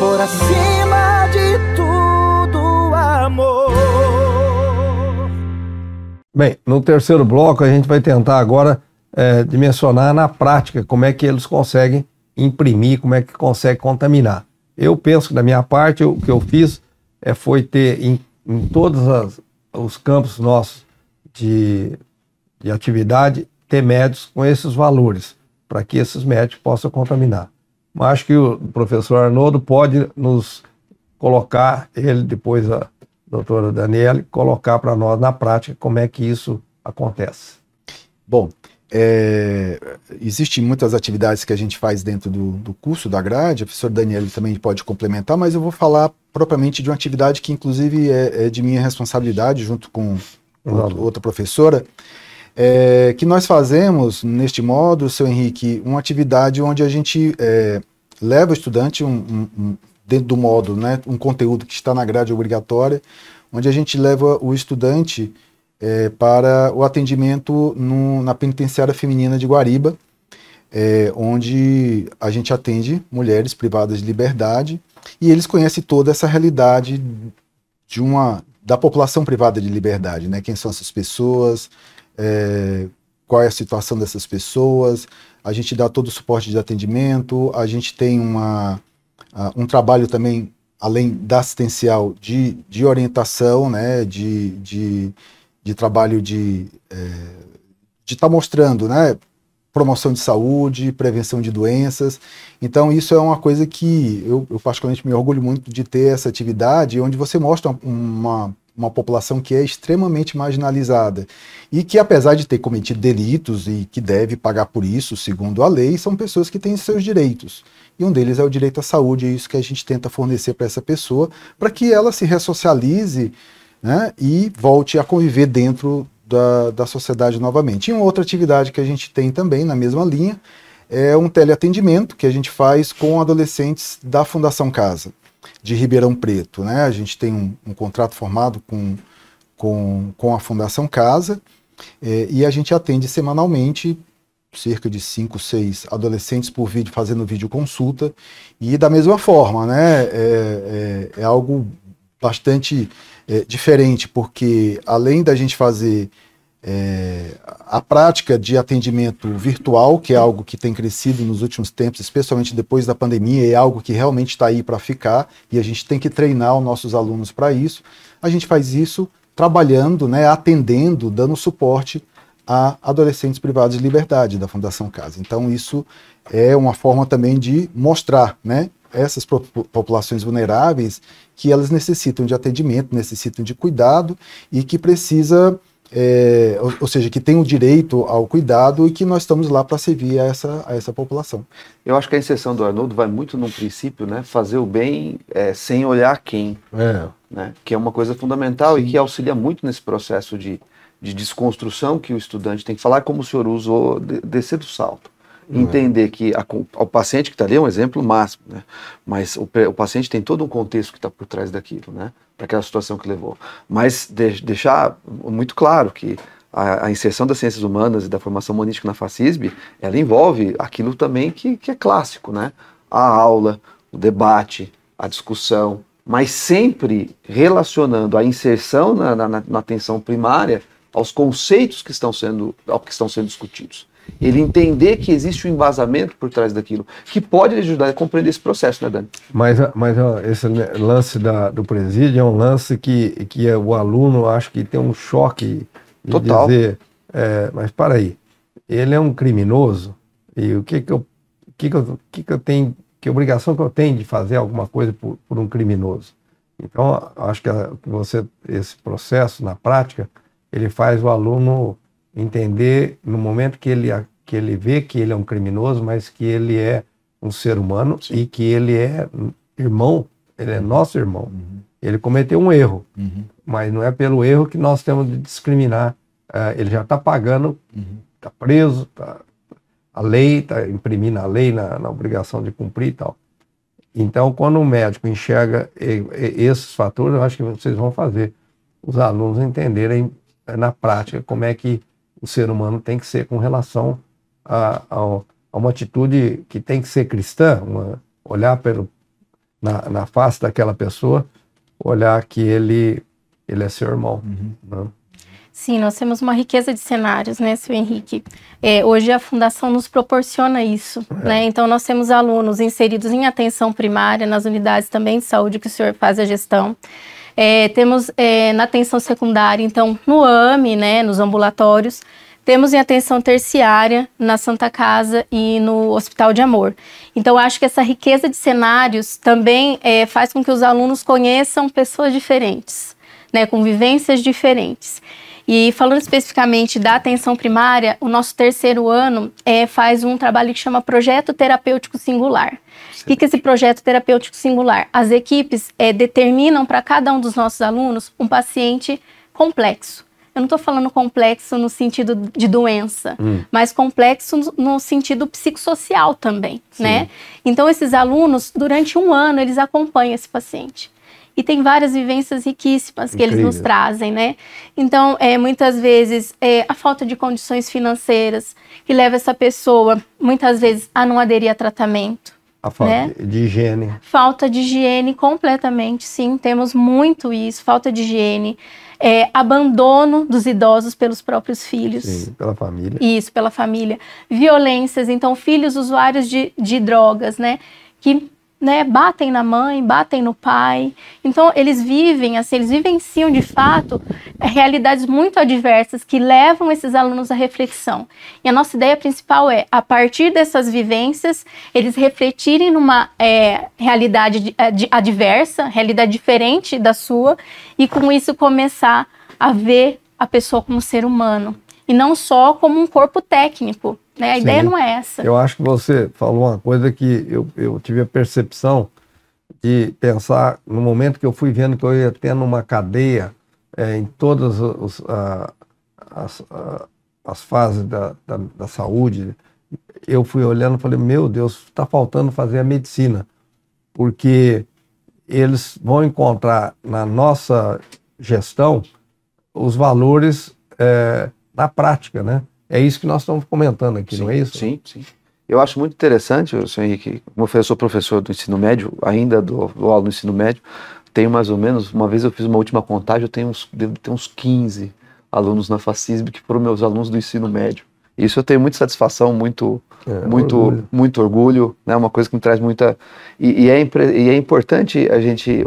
por acima de tudo, amor. Bem, no terceiro bloco a gente vai tentar agora é, dimensionar na prática como é que eles conseguem imprimir, como é que conseguem contaminar. Eu penso que da minha parte o que eu fiz é, foi ter em, em todos as, os campos nossos de, de atividade ter médicos com esses valores, para que esses médicos possam contaminar. Acho que o professor Arnoldo pode nos colocar, ele depois a doutora Daniele, colocar para nós na prática como é que isso acontece. Bom, é, existem muitas atividades que a gente faz dentro do, do curso da grade, a professora Daniela também pode complementar, mas eu vou falar propriamente de uma atividade que, inclusive, é, é de minha responsabilidade, junto com outra professora, é, que nós fazemos neste módulo, seu Henrique, uma atividade onde a gente é, leva o estudante um, um, dentro do módulo, né, um conteúdo que está na grade obrigatória, onde a gente leva o estudante é, para o atendimento no, na penitenciária feminina de Guariba, é, onde a gente atende mulheres privadas de liberdade e eles conhecem toda essa realidade de uma da população privada de liberdade, né? Quem são essas pessoas, é, qual é a situação dessas pessoas, a gente dá todo o suporte de atendimento, a gente tem uma, uh, um trabalho também, além da assistencial, de, de orientação, né, de, de, de trabalho de é, estar tá mostrando, né, promoção de saúde, prevenção de doenças. Então, isso é uma coisa que eu, eu, particularmente me orgulho muito de ter essa atividade, onde você mostra uma, uma população que é extremamente marginalizada e que, apesar de ter cometido delitos e que deve pagar por isso, segundo a lei, são pessoas que têm seus direitos. E um deles é o direito à saúde, é isso que a gente tenta fornecer para essa pessoa, para que ela se ressocialize né, e volte a conviver dentro da, da sociedade novamente. E uma outra atividade que a gente tem também na mesma linha é um teleatendimento que a gente faz com adolescentes da Fundação Casa de Ribeirão Preto. Né? A gente tem um, um contrato formado com, com, com a Fundação Casa é, e a gente atende semanalmente cerca de 5, 6 adolescentes por vídeo fazendo videoconsulta e da mesma forma, né? É, é, é algo bastante é, diferente, porque além da gente fazer é, a prática de atendimento virtual, que é algo que tem crescido nos últimos tempos, especialmente depois da pandemia, é algo que realmente está aí para ficar e a gente tem que treinar os nossos alunos para isso. A gente faz isso trabalhando, né, atendendo, dando suporte a adolescentes privados de liberdade da Fundação Casa. Então, isso é uma forma também de mostrar né, essas populações vulneráveis que elas necessitam de atendimento, necessitam de cuidado e que precisa é, ou, ou, seja, que tem o direito ao cuidado e que nós estamos lá para servir a essa, a essa população. Eu acho que a inserção do Arnoldo vai muito no princípio, né? Fazer o bem é, sem olhar quem, é. Né? que é uma coisa fundamental Sim. e que auxilia muito nesse processo de, de desconstrução que o estudante tem que falar, como o senhor usou, descer do salto. É? entender que a, o paciente que está ali é um exemplo máximo, né? mas o, o paciente tem todo um contexto que está por trás daquilo, né? para aquela situação que levou. Mas de, deixar muito claro que a, a, inserção das ciências humanas e da formação humanística na FACISB, ela envolve aquilo também que, que é clássico, né? a aula, o debate, a discussão, mas sempre relacionando a inserção na, na, na atenção primária aos conceitos que estão sendo, que estão sendo discutidos ele entender que existe um embasamento por trás daquilo, que pode lhe ajudar a compreender esse processo, né, Dani? Mas, mas ó, esse lance da, do presídio é um lance que, que é, o aluno acho que tem um choque de Total. dizer, é, mas para aí, ele é um criminoso e o que que eu, que que eu, que que eu tenho, que obrigação que eu tenho de fazer alguma coisa por, por um criminoso? Então, acho que você esse processo na prática ele faz o aluno entender no momento que ele, que ele vê que ele é um criminoso, mas que ele é um ser humano Sim. e que ele é irmão, ele é uhum. nosso irmão. Uhum. Ele cometeu um erro, uhum. mas não é pelo erro que nós temos de discriminar. Uh, ele já está pagando, está uhum. Tá preso, tá, a lei, está imprimindo a lei na, na obrigação de cumprir e tal. Então, quando o médico enxerga esses fatores, eu acho que vocês vão fazer os alunos entenderem eh, na prática como é que o ser humano tem que ser com relação a, a, a uma atitude que tem que ser cristã, uma, olhar pelo, na, na face daquela pessoa, olhar que ele, ele é seu irmão. Uhum. Né? Sim, nós temos uma riqueza de cenários, né, seu Henrique? É, hoje a Fundação nos proporciona isso, é. né? Então, nós temos alunos inseridos em atenção primária, nas unidades também de saúde que o senhor faz a gestão. É, temos é, na atenção secundária, então, no AME, né, nos ambulatórios. Temos em atenção terciária, na Santa Casa e no Hospital de Amor. Então, acho que essa riqueza de cenários também é, faz com que os alunos conheçam pessoas diferentes, né, com vivências diferentes. E falando especificamente da atenção primária, o nosso terceiro ano é, faz um trabalho que chama Projeto Terapêutico Singular. O que, que é esse projeto terapêutico singular? As equipes é, determinam para cada um dos nossos alunos um paciente complexo. Eu não estou falando complexo no sentido de doença, hum. mas complexo no sentido psicossocial também, né? Sim. né? Então, esses alunos, durante um ano, eles acompanham esse paciente e tem várias vivências riquíssimas Incrível. que eles nos trazem, né? Então, é, muitas vezes, é, a falta de condições financeiras que leva essa pessoa, muitas vezes, a não aderir a tratamento. A falta né? de higiene. Falta de higiene completamente, sim. Temos muito isso, falta de higiene. É, abandono dos idosos pelos próprios filhos. Sim, pela família. Isso, pela família. Violências, então, filhos usuários de, de drogas, né? Que né, batem na mãe, batem no pai. Então eles vivem, assim, eles vivenciam de fato é, realidades muito adversas que levam esses alunos à reflexão. E a nossa ideia principal é, a partir dessas vivências, eles refletirem numa é, realidade é, adversa, realidade diferente da sua, e com isso começar a ver a pessoa como ser humano e não só como um corpo técnico, né? A Sim. ideia não é essa. Eu acho que você falou uma coisa que eu, eu tive a percepção de pensar no momento que eu fui vendo que eu ia tendo uma cadeia é, em todas os, a, as, a, as, fases da, da, da, saúde, eu fui olhando e falei, meu Deus, está faltando fazer a medicina, porque eles vão encontrar na nossa gestão os valores é, na prática, né? É isso que nós estamos comentando aqui, sim, não é isso? Sim, sim. Eu acho muito interessante, senhor Henrique, como eu sou professor do ensino médio, ainda do, do aula do ensino médio, tenho mais ou menos, uma vez eu fiz uma última contagem, eu tenho uns, devo ter uns 15 alunos na FACISB que foram meus alunos do ensino médio. Isso eu tenho muita satisfação, muito, é, muito, orgulho. muito orgulho, né? Uma coisa que me traz muita e, e, é, e é, importante a gente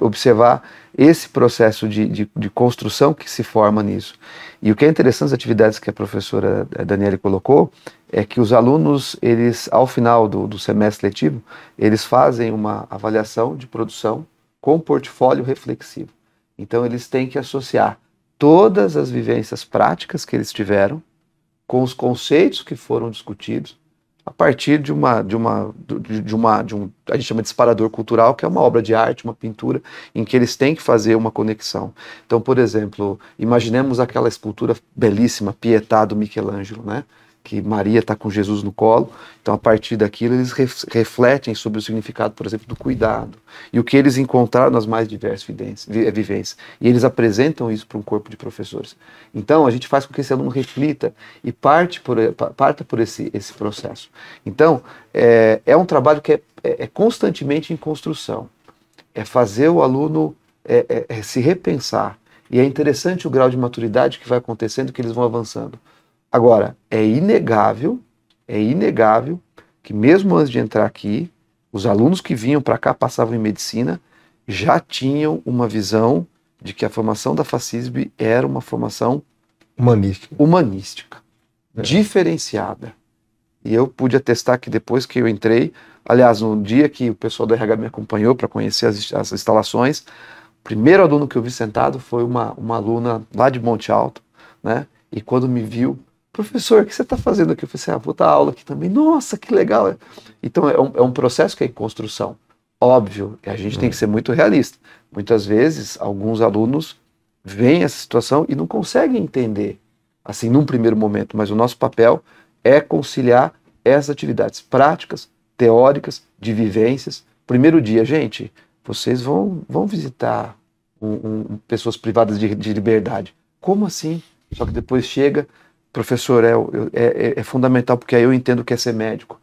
observar esse processo de, de, de, construção que se forma nisso. E o que é interessante das atividades que a professora eh, Daniele colocou é que os alunos, eles ao final do, do semestre letivo, eles fazem uma avaliação de produção com portfólio reflexivo. Então eles têm que associar todas as vivências práticas que eles tiveram com os conceitos que foram discutidos a partir de uma de uma de, uma de um a gente chama de disparador cultural que é uma obra de arte uma pintura em que eles têm que fazer uma conexão então por exemplo imaginemos aquela escultura belíssima Pietà do Michelangelo né que Maria está com Jesus no colo. Então, a partir daquilo, eles refletem sobre o significado, por exemplo, do cuidado e o que eles encontraram nas mais diversas vivências. E eles apresentam isso para um corpo de professores. Então, a gente faz com que esse aluno reflita e parte por, parta por esse, esse processo. Então, é, é um trabalho que é, é, é, constantemente em construção. É fazer o aluno é, é, é se repensar. E é interessante o grau de maturidade que vai acontecendo, que eles vão avançando. Agora, é inegável, é inegável que mesmo antes de entrar aqui, os alunos que vinham para cá, passavam em medicina, já tinham uma visão de que a formação da FACISB era uma formação humanística, humanística é. diferenciada. E eu pude atestar que depois que eu entrei, aliás, no dia que o pessoal do RH me acompanhou para conhecer as, as, instalações, o primeiro aluno que eu vi sentado foi uma, uma aluna lá de Monte Alto, né? E quando me viu, professor, o que você está fazendo aqui? Eu falei assim, ah, vou dar aula aqui também. Nossa, que legal. Então, é um, é um processo que é em construção. Óbvio, a gente hum. tem que hum. ser muito realista. Muitas vezes, alguns alunos veem essa situação e não conseguem entender, assim, num primeiro momento. Mas o nosso papel é conciliar essas atividades práticas, teóricas, de vivências. Primeiro dia, gente, vocês vão, vão visitar um, um, pessoas privadas de, de liberdade. Como assim? Só que depois chega professor, é, é, é, é fundamental, porque aí eu entendo o que é ser médico.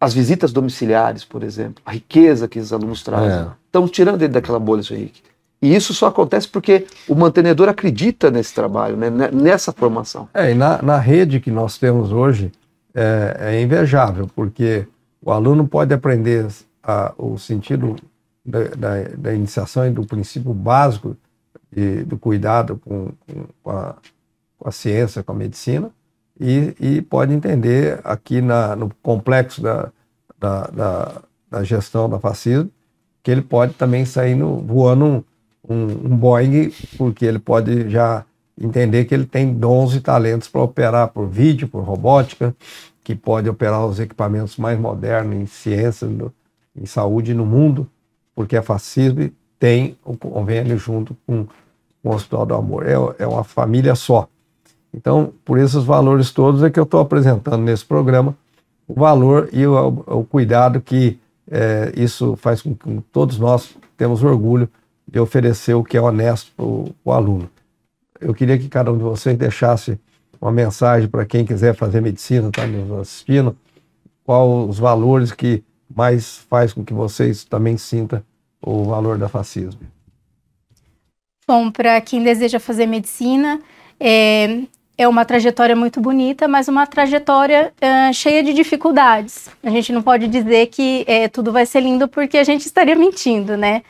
As visitas domiciliares, por exemplo, a riqueza que os alunos trazem, é. estão tirando ele daquela bolha, seu Henrique. E isso só acontece porque o mantenedor acredita nesse trabalho, né, né? nessa formação. É, e na, na rede que nós temos hoje é, é, invejável, porque o aluno pode aprender a, o sentido da, da, da, iniciação e do princípio básico de, do cuidado com, com, a, com a ciência, com a medicina, e, e pode entender aqui na, no complexo da, da, da, da gestão da fascismo que ele pode também sair no, voando um, um, um, Boeing, porque ele pode já entender que ele tem dons e talentos para operar por vídeo, por robótica, que pode operar os equipamentos mais modernos em ciência, no, em saúde no mundo, porque a fascismo tem o convênio junto com, com o Hospital do Amor. É, é uma família só. Então, por esses valores todos é que eu estou apresentando nesse programa o valor e o, o cuidado que é, isso faz com que todos nós temos orgulho de oferecer o que é honesto para o aluno. Eu queria que cada um de vocês deixasse uma mensagem para quem quiser fazer medicina, está nos assistindo, quais os valores que mais faz com que vocês também sintam o valor da fascismo. Bom, para quem deseja fazer medicina, é, é uma trajetória muito bonita, mas uma trajetória uh, cheia de dificuldades. A gente não pode dizer que é, tudo vai ser lindo, porque a gente estaria mentindo, né?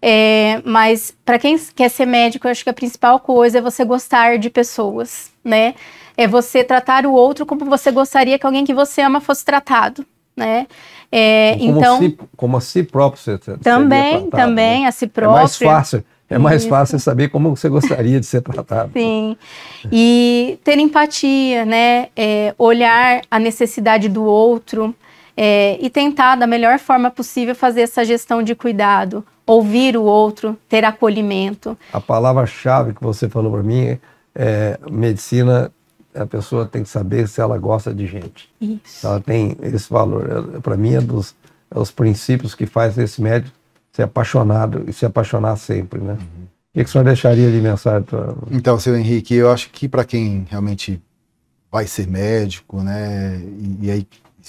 É, mas para quem quer ser médico, eu acho que a principal coisa é você gostar de pessoas, né? É você tratar o outro como você gostaria que alguém que você ama fosse tratado, né? É, como então, si, como a si próprio você também, também né? a si próprio. É mais fácil é mais Isso. fácil saber como você gostaria de ser tratado. Sim. E ter empatia, né? É, olhar a necessidade do outro é, e tentar, da melhor forma possível, fazer essa gestão de cuidado. Ouvir o outro, ter acolhimento. A palavra-chave que você falou para mim é medicina. A pessoa tem que saber se ela gosta de gente. Isso. Ela tem esse valor. Para mim, é dos é os princípios que faz esse médico ser apaixonado e se apaixonar sempre, né? Uhum. O que, que o senhor deixaria de mensagem? Pra... Então, seu Henrique, eu acho que para quem realmente vai ser médico, né, e, e aí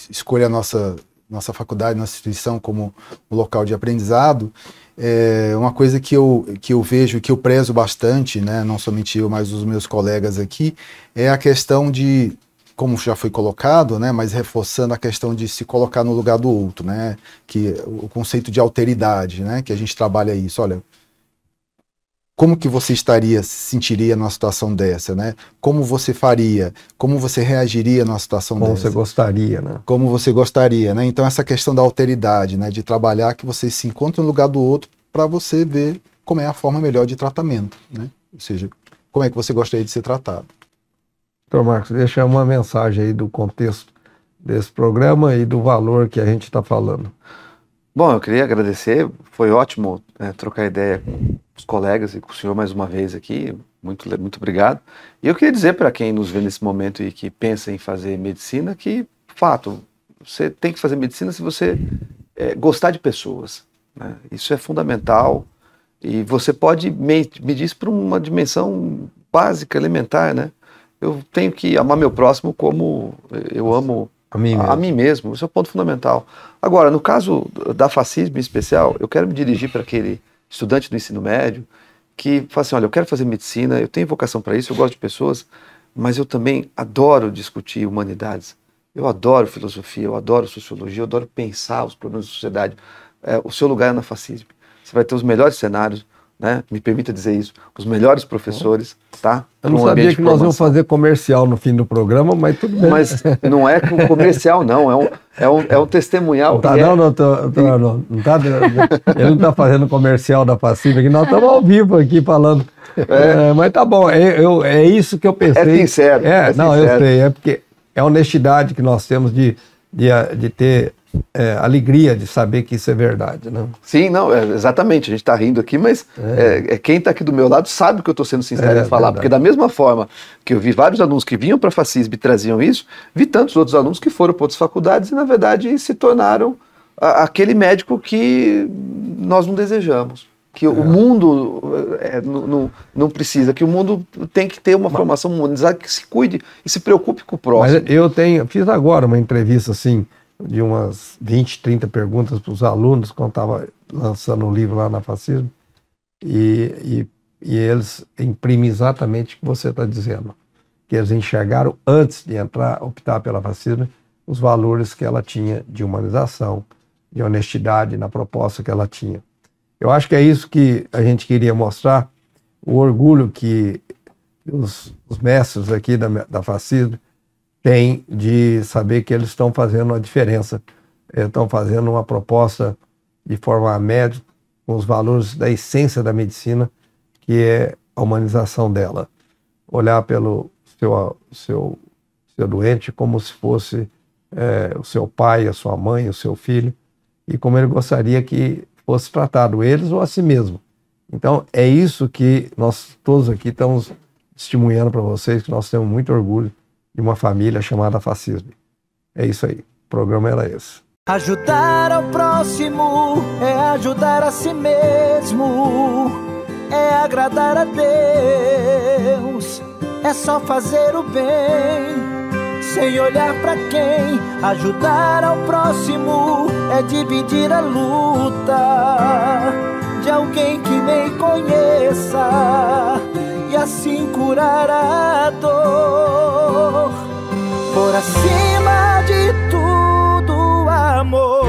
escolhe a nossa nossa faculdade, nossa instituição como um local de aprendizado, é uma coisa que eu, que eu vejo que eu prezo bastante, né, não somente eu, mas os meus colegas aqui, é a questão de como já foi colocado, né, mas reforçando a questão de se colocar no lugar do outro, né, que o conceito de alteridade, né, que a gente trabalha isso, olha, como que você estaria, se sentiria numa situação dessa, né? Como você faria? Como você reagiria numa situação como dessa? Como você gostaria, né? Como você gostaria, né? Então essa questão da alteridade, né, de trabalhar que você se encontre no lugar do outro para você ver como é a forma melhor de tratamento, né? Ou seja, como é que você gostaria de ser tratado. Doutor então, Marcos, deixa uma mensagem aí do contexto desse programa e do valor que a gente está falando. Bom, eu queria agradecer, foi ótimo é, trocar ideia com os colegas e com o senhor mais uma vez aqui, muito, muito obrigado. E eu queria dizer para quem nos vê nesse momento e que pensa em fazer medicina que, fato, você tem que fazer medicina se você é, gostar de pessoas. Né? Isso é fundamental e você pode medir isso para uma dimensão básica, elementar, né? eu tenho que amar meu próximo como eu amo a mim mesmo. A, a mim mesmo. Esse é o ponto fundamental. Agora, no caso da fascismo em especial, eu quero me dirigir para aquele estudante do ensino médio que fala assim: olha, eu quero fazer medicina, eu tenho vocação para isso, eu gosto de pessoas, mas eu também adoro discutir humanidades. Eu adoro filosofia, eu adoro sociologia, eu adoro pensar os problemas da sociedade. É, o seu lugar é na fascismo. Você vai ter os melhores cenários, né? Me permita dizer isso, os melhores professores, tá? Eu não um sabia que nós íamos fazer comercial no fim do programa, mas tudo bem. Mas não é comercial, não, é um, é um, é um testemunhal. Não tá, não, é... não, tô, tô, não, não tá, ele não está fazendo comercial da passiva aqui, nós estamos ao vivo aqui falando. É. É, mas tá bom, é, eu, é isso que eu é pensei. É sincero. É, é não, sincero. eu sei, é porque é honestidade que nós temos de, de, de ter é, alegria de saber que isso é verdade, né? Sim, não, é, exatamente. A gente está rindo aqui, mas é. é, é quem está aqui do meu lado sabe que eu estou sendo sincero é, em falar, verdade. porque da mesma forma que eu vi vários alunos que vinham para a e traziam isso, vi tantos outros alunos que foram para outras faculdades e na verdade se tornaram a, aquele médico que nós não desejamos que é. o mundo é, não, não, não, precisa, que o mundo tem que ter uma Mas, formação humanizada que se cuide e se preocupe com o próximo. eu tenho, fiz agora uma entrevista assim de umas 20, 30 perguntas para os alunos quando estava lançando o um livro lá na Fascismo. E, e, e eles imprimem exatamente o que você está dizendo. Que eles enxergaram antes de entrar, optar pela fascismo, os valores que ela tinha de humanização, de honestidade na proposta que ela tinha. Eu acho que é isso que a gente queria mostrar, o orgulho que os, os mestres aqui da, da fascismo tem de saber que eles estão fazendo a diferença, estão fazendo uma proposta de forma média com os valores da essência da medicina, que é a humanização dela. Olhar pelo seu, seu, seu doente como se fosse é, o seu pai, a sua mãe, o seu filho, e como ele gostaria que fosse tratado, eles ou a si mesmo. Então, é isso que nós todos aqui estamos testemunhando para vocês, que nós temos muito orgulho de uma família chamada fascismo. É isso aí. O programa era esse. Ajudar ao próximo é ajudar a si mesmo, é agradar a Deus, é só fazer o bem, sem olhar para quem. Ajudar ao próximo é dividir a luta de alguém que nem conheça e assim curar a dor. Por acima de tudo, amor.